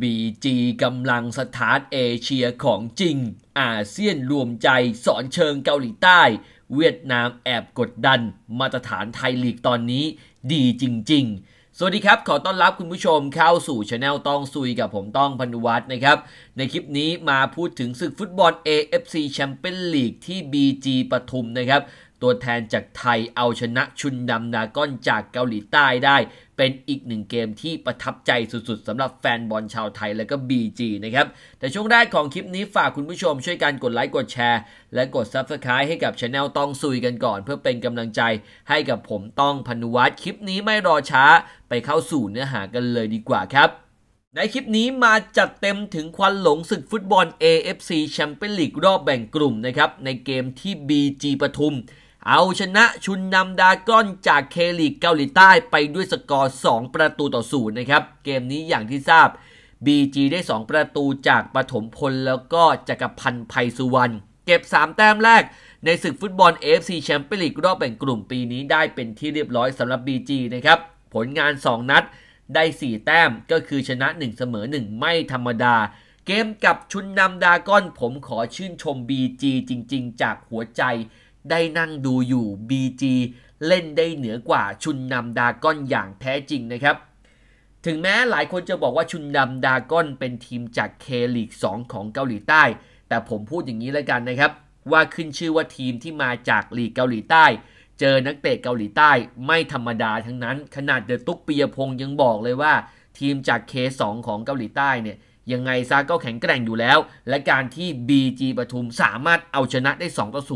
BG กำลังสถานเอเชียของจริง อาเซียนรวมใจสอนเชิงเกาหลีใต้ เวียดนามแอบกดดันมาตรฐานไทยลีกตอนนี้ดีจริง ๆ สวัสดีครับขอต้อนรับคุณผู้ชมเข้าสู่ช anel ต้องซุยกับผมต้องพันุวัฒน์นะครับ ในคลิปนี้มาพูดถึงศึกฟุตบอล AFC แชมเปี้ยนลีกที่ BG ปทุมนะครับ ตัวแทนจากไทยเอาชนะชุนดำนาก้อนจากเกาหลีใต้ได้เป็นอีกหนึ่งเกมที่ประทับใจสุดๆสำหรับแฟนบอลชาวไทยและก็ BG นะครับแต่ช่วงแรกของคลิปนี้ฝากคุณผู้ชมช่วยกันกดไลค์กดแชร์ และกด Subscribe ให้กับช anel ต้องซุยกันก่อนเพื่อเป็นกำลังใจให้กับผมต้องพนุวัตรคลิปนี้ไม่รอช้าไปเข้าสู่เนื้อหากันเลยดีกว่าครับ ในคลิปนี้มาจัดเต็มถึงควันหลงศึกฟุตบอล AFC แชมเปี้ยนลีกรอบแบ่งกลุ่มนะครับในเกมที่ BG ปทุมเอาชนะชุนนำดากอนจากเคลีกเกาหลีใต้ ไปด้วยสกอร์ 2 ประตูต่อศูนย์นะครับ เกมนี้อย่างที่ทราบ BG ได้ 2 ประตูจากปฐมพล แล้วก็จักรพันธ์ไพสุวรรณเก็บ 3 แต้มแรก ในศึกฟุตบอล AFC แชมเปี้ยนลีกรอบแบ่งกลุ่มปีนี้ได้เป็นที่เรียบร้อยสำหรับ BG นะครับ ผลงาน 2 นัด ได้ 4 แต้มก็คือชนะ 1 เสมอ 1 ไม่ธรรมดา เกมกับชุนนำดากอนผมขอชื่นชม BG จริง ๆ จากหัวใจได้นั่งดูอยู่ BG เล่นได้เหนือกว่าชุนนำดาก้อนอย่างแท้จริงนะครับ ถึงแม้หลายคนจะบอกว่าชุนนำดาก้อนเป็นทีมจากเคลีก2ของเกาหลีใต้ แต่ผมพูดอย่างนี้แล้วกันนะครับ ว่าขึ้นชื่อว่าทีมที่มาจากลีกเกาหลีใต้ เจอนักเตะเกาหลีใต้ ไม่ธรรมดาทั้งนั้น ขนาดเดอตุกปียพงษ์ยังบอกเลยว่า ทีมจากเค2ของเกาหลีใต้เนี่ยยังไงซาก็แข็งแกร่งอยู่แล้ว และการที่ BG ปทุมสามารถเอาชนะได้2ต่อ0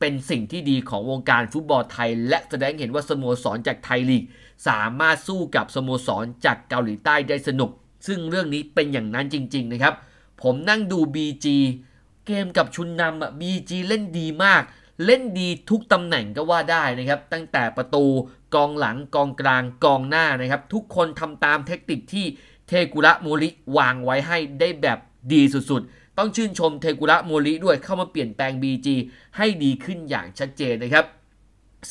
เป็นสิ่งที่ดีของวงการฟุตบอลไทยและแสดงเห็นว่า สโมสรจากไทยลีกสามารถสู้กับสโมสรจากเกาหลีใต้ได้สนุก ซึ่งเรื่องนี้เป็นอย่างนั้นจริงๆนะครับ ผมนั่งดู BG เกมกับชุนนำอ่ะ BG เล่นดีมาก เล่นดีทุกตำแหน่งก็ว่าได้นะครับ ตั้งแต่ประตูกองหลังกองกลางกองหน้านะครับ ทุกคนทำตามเทคนิคที่เทกุระโมริวางไว้ให้ได้แบบดีสุดต้องชื่นชมเทกุระโมริด้วยเข้ามาเปลี่ยนแปลง BG ให้ดีขึ้นอย่างชัดเจนนะครับ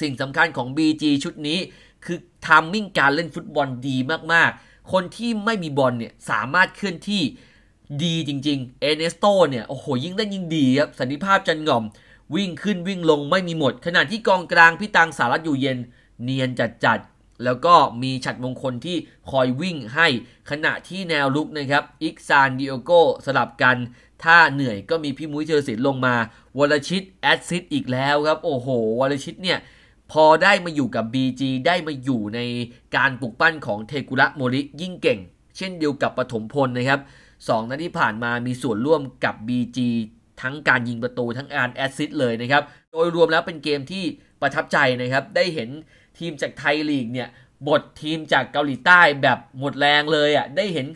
สิ่งสำคัญของ BG ชุดนี้คือทามมิ่งการเล่นฟุตบอลดีมากๆ คนที่ไม่มีบอลเนี่ยสามารถเคลื่อนที่ดีจริงๆ เอเนสโตเนี่ยโอ้โหยิ่งได้ยิ่งดีครับสันนิภาพจันง่อม วิ่งขึ้นวิ่งลงไม่มีหมดขณะที่กองกลางพี่ตังสารัตอยู่เย็น เนียนจัดๆแล้วก็มีฉัดมงคลที่คอยวิ่งให้ขณะที่แนวลุกนะครับอิกซานดิโอโกสลับกันถ้าเหนื่อยก็มีพี่มุ้ยเชอศิลป์ลงมาวลชิต แอดซิดอีกแล้วครับ โอ้โหวลชิตเนี่ย พอได้มาอยู่กับ BG ได้มาอยู่ในการปลุกปั้นของเทกุระโมริ ยิ่งเก่ง เช่นเดียวกับปฐมพลนะครับสองนัดที่ผ่านมามีส่วนร่วมกับ BG ทั้งการยิงประตูทั้งการแอดซิดเลยนะครับ โดยรวมแล้วเป็นเกมที่ประทับใจนะครับ ได้เห็นทีมจากไทยลีกเนี่ยบททีมจากเกาหลีใต้แบบหมดแรงเลยอะ่ะได้เห็น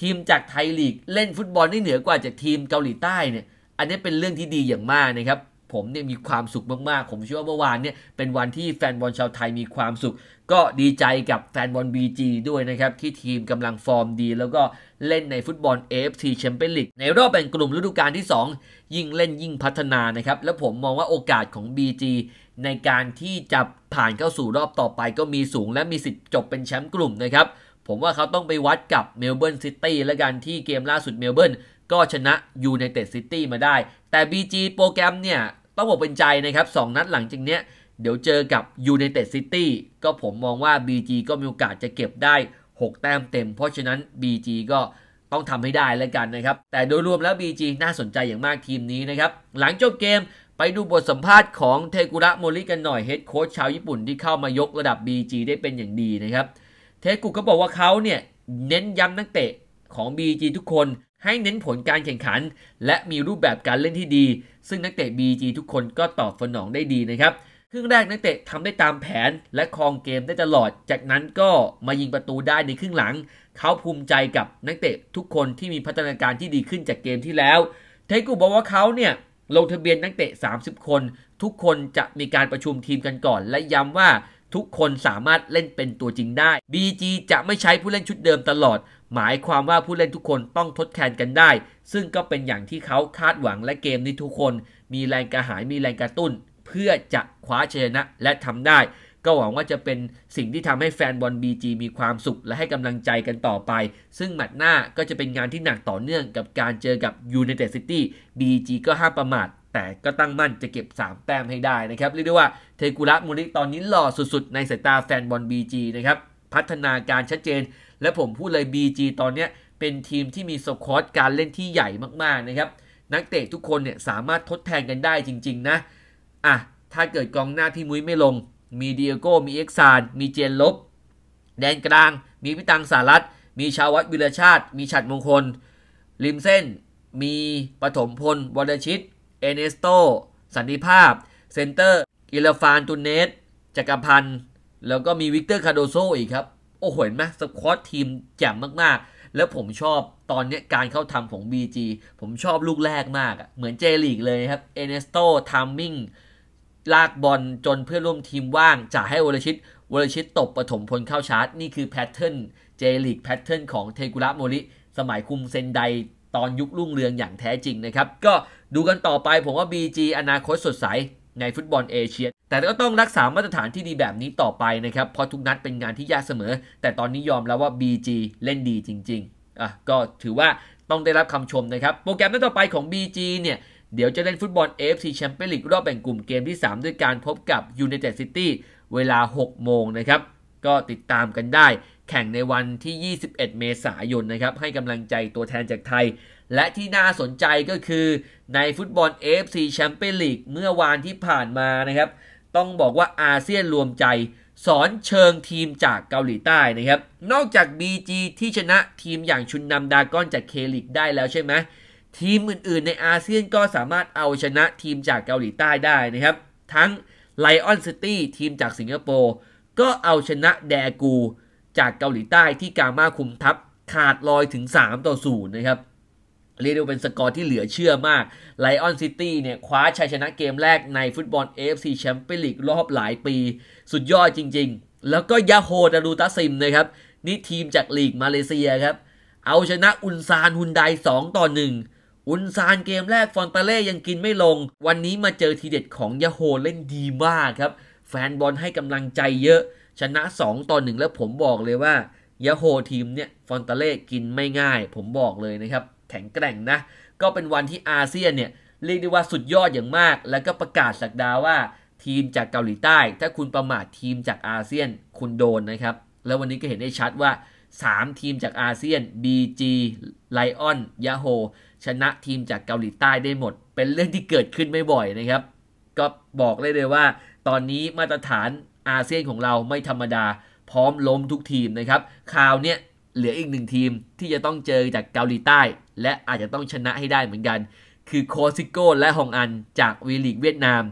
ทีมจากไทยลีกเล่นฟุตบอลได้เหนือกว่า จากทีมเกาหลีใต้เนี่ย อันนี้เป็นเรื่องที่ดีอย่างมากนะครับ ผมเนี่ยมีความสุขมากๆ ผมเชื่อว่าเมื่อวานเนี่ยเป็นวันที่แฟนบอลชาวไทยมีความสุข ก็ดีใจกับแฟนบอล BG ด้วยนะครับ ที่ทีมกำลังฟอร์มดี แล้วก็เล่นในฟุตบอล AFC แชมเปี้ยนลีกในรอบแบ่งกลุ่มฤดูกาลที่ 2 ยิ่งเล่นยิ่งพัฒนานะครับแล้วผมมองว่าโอกาสของ BG ในการที่จะผ่านเข้าสู่รอบต่อไป ก็มีสูง และมีสิทธิ์จบเป็นแชมป์กลุ่มนะครับผมว่าเขาต้องไปวัดกับเมลเบิร์นซิตี้และกันที่เกมล่าสุดเมลเบิร์นก็ชนะยูไนเต็ดซิตี้มาได้ แต่ BG โปรแกรมเนี่ย ต้องบอกเป็นใจนะครับ 2 นัดหลังจากเนี้ยเดี๋ยวเจอกับยูไนเต็ดซิตี้ก็ผมมองว่า BG ก็มีโอกาสจะเก็บได้ 6 แต้มเต็มเพราะฉะนั้น BG ก็ต้องทำให้ได้แล้วกันนะครับ แต่โดยรวมแล้ว BG น่าสนใจอย่างมากทีมนี้นะครับ หลังจบเกมไปดูบทสัมภาษณ์ของเทกุระโมริกันหน่อยเฮดโค้ชชาวญี่ปุ่นที่เข้ามายกระดับ BG ได้เป็นอย่างดีนะครับเทกุก็บอกว่าเขาเนี่ยเน้นย้ำนักเตะของ BG ทุกคนให้เน้นผลการแข่งขัน และมีรูปแบบการเล่นที่ดี ซึ่งนักเตะ BG ทุกคนก็ตอบสนองได้ดีนะครับครึ่งแรกนักเตะทำได้ตามแผนและครองเกมได้ตลอด จากนั้นก็มายิงประตูได้ในครึ่งหลังเขาภูมิใจกับนักเตะทุกคนที่มีพัฒนาการที่ดีขึ้นจากเกมที่แล้วเทกุบอกว่าเขาเนี่ยลงทะเบียนนักเตะ 30 คน ทุกคนจะมีการประชุมทีมกันก่อน และย้ำว่าทุกคนสามารถเล่นเป็นตัวจริงได้ BG จะไม่ใช้ผู้เล่นชุดเดิมตลอด หมายความว่าผู้เล่นทุกคนต้องทดแทนกันได้ ซึ่งก็เป็นอย่างที่เขาคาดหวังและเกมนี้ทุกคนมีแรงกระหายมีแรงกระตุ้น เพื่อจะคว้าชนะและทำได้ ก็หวังว่าจะเป็นสิ่งที่ทำให้แฟนบอล BG มีความสุขและให้กำลังใจกันต่อไป ซึ่งหมัดหน้าก็จะเป็นงานที่หนักต่อเนื่องกับการเจอกับ United City BG ก็ห้ามประมาทแต่ก็ตั้งมั่นจะเก็บ 3แต้มให้ได้นะครับเรียกได้ว่าเทกุระมูริตอนนี้หล่อสุดๆในสายตาแฟนบอล BG นะครับพัฒนาการชัดเจน และผมพูดเลย BG ตอนนี้เป็นทีมที่มีสกอตการเล่นที่ใหญ่มากๆนะครับ นักเตะทุกคนเนี่ยสามารถทดแทนกันได้จริงๆนะ อ่ะ ถ้าเกิดกองหน้าที่มุ้ยไม่ลง มีเดียโก้มีเอ็กซานมีเจนลบ แดนกลาง มีพิตังสารัตมีชาววัดวิรชาติ มีฉัดมงคล ริมเส้นมีปฐมพลวรชิตเอเนสโตสันติภาพ เซนเตอร์อิลฟานตุนเนส จักรพันธ์ แล้วก็มีวิกเตอร์คาโดโซอีกครับ โอ้โห เห็นไหมสควอตทีมแจ่มมากๆ แล้วผมชอบตอนนี้การเข้าทำของ BG ผมชอบลูกแรกมาก เหมือนเจลีกเลยครับ เอเนสโตทามมิ่งลากบอลจนเพื่อร่วมทีมว่างจะให้วรชิตวรชิตตบปฐมพลเข้าชาร์จนี่คือแพทเทิร์นเจลีกแพทเทิร์นของเทกุระโมริสมัยคุมเซนไดตอนยุครุ่งเรืองอย่างแท้จริงนะครับ ก็ดูกันต่อไปผมว่า BG อนาคตสดใส ในฟุตบอลเอเชียแต่ก็ต้องรักษามาตรฐานที่ดีแบบนี้ต่อไปนะครับ เพราะทุกนัดเป็นงานที่ยากเสมอ แต่ตอนนี้ยอมแล้วว่า BG เล่นดีจริงๆอ่ะก็ถือว่าต้องได้รับคำชมนะครับ โปรแกรมนัดต่อไปของ BG เนี่ยเดี๋ยวจะเล่นฟุตบอล AFC แชมเปี้ยนลีกรอบแบ่งกลุ่มเกมที่3ด้วยการพบกับ United City เวลา6โมงนะครับก็ติดตามกันได้ แข่งในวันที่ 21 เมษายนนะครับให้กำลังใจตัวแทนจากไทย และที่น่าสนใจก็คือในฟุตบอล AFC แชมเปี้ยนลีก เมื่อวานที่ผ่านมานะครับต้องบอกว่าอาเซียนรวมใจสอนเชิงทีมจากเกาหลีใต้นะครับนอกจาก BG ที่ชนะทีมอย่างชุนนำดากอนจากเคลิกได้แล้วใช่ไหม ทีมอื่น ๆในอาเซียนก็สามารถเอาชนะทีมจากเกาหลีใต้ได้นะครับทั้ง Lion City ทีมจากสิงคโปร์ก็เอาชนะแดกู จากเกาหลีใต้ที่กามาคุมทัพขาดลอยถึง 3 ต่อ0นะครับ เรียกได้เป็นสกอร์ที่เหลือเชื่อมาก ไลออนซิตี้เนี่ย คว้าชัยชนะเกมแรกในฟุตบอล AFC แชมเปี้ยนลีกรอบหลายปี สุดยอดจริง ๆ แล้วก็ยาโฮดารูตาซิมนะครับ นี่ทีมจากลีกมาเลเซียครับ เอาชนะอุนซานฮุนไดสองต่อหนึ่งอุนซานเกมแรกฟอนตาเล่ยังกินไม่ลง วันนี้มาเจอทีเด็ดของยาโฮเล่นดีมากครับแฟนบอลให้กำลังใจเยอะ ชนะ 2 ต่อ 1 แล้วผมบอกเลยว่ายาโฮทีมเนี่ยฟอนตาเล่กินไม่ง่าย ผมบอกเลยนะครับ แข็งแกร่งนะ ก็เป็นวันที่อาเซียนเนี่ยเรียกได้ว่าสุดยอดอย่างมาก แล้วก็ประกาศสักดาว่า ทีมจากเกาหลีใต้ ถ้าคุณประมาททีมจากอาเซียนคุณโดนนะครับ แล้ววันนี้ก็เห็นได้ชัดว่า3ทีมจากอาเซียน BG Lion ย a าโฮชนะทีมจากเกาหลีใต้ได้หมด เป็นเรื่องที่เกิดขึ้นไม่บ่อยนะครับ ก็บอกเลยเลยว่าตอนนี้มาตรฐานอาเซียนของเราไม่ธรรมดา พร้อมล้มทุกทีมนะครับ คราวเนี้ยเหลืออีกหนึ่งทีมที่จะต้องเจอจากเกาหลีใต้ และอาจจะต้องชนะให้ได้เหมือนกัน คือโคซิโก้และฮองอันจากวีลีกเวียดนาม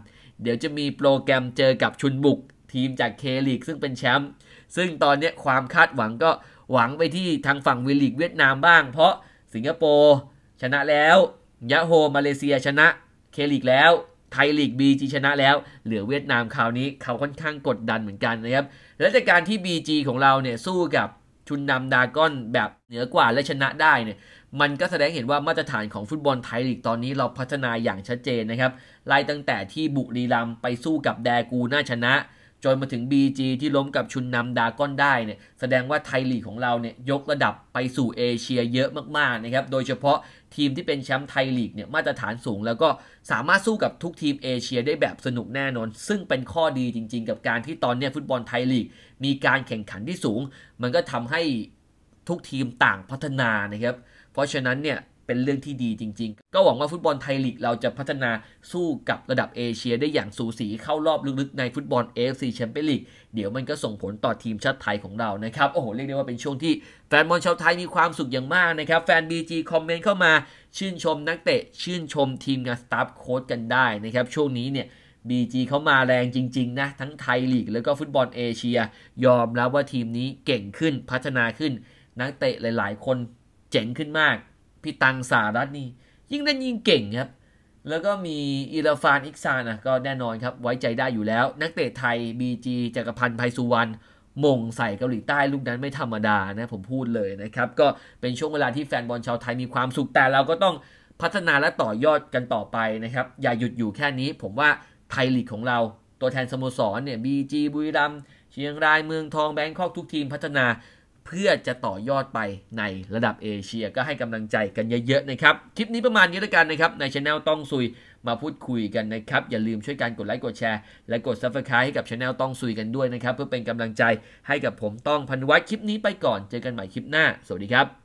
เดี๋ยวจะมีโปรแกรมเจอกับชุนบุกทีมจากเคลีกซึ่งเป็นแชมป์ซึ่งตอนนี้ความคาดหวังก็หวังไปที่ทางฝั่งวีลีกเวียดนามบ้าง เพราะสิงคโปร์ชนะแล้วยะโฮมาเลเซียชนะเคลีกแล้วไทยลีก BG ชนะแล้วเหลือเวียดนามคราวนี้เขาค่อนข้างกดดันเหมือนกันนะครับ และจากการที่ BG ของเราเนี่ยสู้กับชุนนำดาก้อนแบบเหนือกว่าและชนะได้เนี่ย มันก็แสดงเห็นว่ามาตรฐานของฟุตบอลไทยลีกตอนนี้เราพัฒนาอย่างชัดเจนนะครับไล่ตั้งแต่ที่บุรีรัมไปสู้กับแดกูน่าชนะจนมาถึง BG ที่ล้มกับชุนนำดาก้อนได้เนี่ยแสดงว่าไทยลีกของเราเนี่ย ยกระดับไปสู่เอเชียเยอะมากๆนะครับโดยเฉพาะทีมที่เป็นแชมป์ไทยลีกเนี่ยมาตรฐานสูง แล้วก็สามารถสู้กับทุกทีมเอเชียได้แบบสนุกแน่นอน ซึ่งเป็นข้อดีจริงๆกับการที่ตอนนี้ฟุตบอลไทยลีก มีการแข่งขันที่สูง มันก็ทำให้ทุกทีมต่างพัฒนานะครับเพราะฉะนั้นเนี่ยเป็นเรื่องที่ดีจริงๆ ก็หวังว่าฟุตบอลไทยลีกเราจะพัฒนาสู้กับระดับเอเชีย ได้อย่างสูสีเข้ารอบลึกๆในฟุตบอล AFC แชมเปี้ยนลีก เดี๋ยวมันก็ส่งผลต่อทีมชาติไทยของเรานะครับ โอ้โห เรียกได้ว่าเป็นช่วงที่แฟนบอลชาวไทยมีความสุขอย่างมากนะครับ แฟน BG คอมเมนต์เข้ามาชื่นชมนักเตะชื่นชมทีมงานสตาฟโค้ชกันได้นะครับช่วงนี้เนี่ยบีจีเขามาแรงจริงๆนะทั้งไทยลีกแล้วก็ฟุตบอลเอเชียยอมรับว่าทีมนี้เก่งขึ้นพัฒนาขึ้น นักเตะหลาย ๆ คนเจ๋งขึ้นมากพี่ตังสารัตนี่ ยิ่งเล่นยิ่งเก่งครับ แล้วก็มีอิราฟานอิกซานะก็แน่นอนครับ ไว้ใจได้อยู่แล้ว นักเตะไทย BG จจักรพันธ์ไพสุวรรณมงใส่เกาหลีใต้ลูกนั้นไม่ธรรมดานะ ผมพูดเลยนะครับ ก็เป็นช่วงเวลาที่แฟนบอลชาวไทยมีความสุข แต่เราก็ต้องพัฒนาและต่อยอดกันต่อไปนะครับ อย่าหยุดอยู่แค่นี้ ผมว่าไทยลีกของเรา ตัวแทนสโมสรเนี่ยบีจีบุรีรัมย์เชียงราย เมืองทองแบงคอกทุกทีมพัฒนาเพื่อจะต่อยอดไปในระดับเอเชีย ก็ให้กำลังใจกันเยอะๆนะครับ คลิปนี้ประมาณนี้แล้วกันนะครับ ในช anel ต้องซุยมาพูดคุยกันนะครับ อย่าลืมช่วยกันกดไลค์กดแชร์ และกด subscribe ให้กับช anel ต้องซุยกันด้วยนะครับ เพื่อเป็นกำลังใจให้กับผมต้องพันวัดคลิปนี้ไปก่อน เจอกันใหม่คลิปหน้าสวัสดีครับ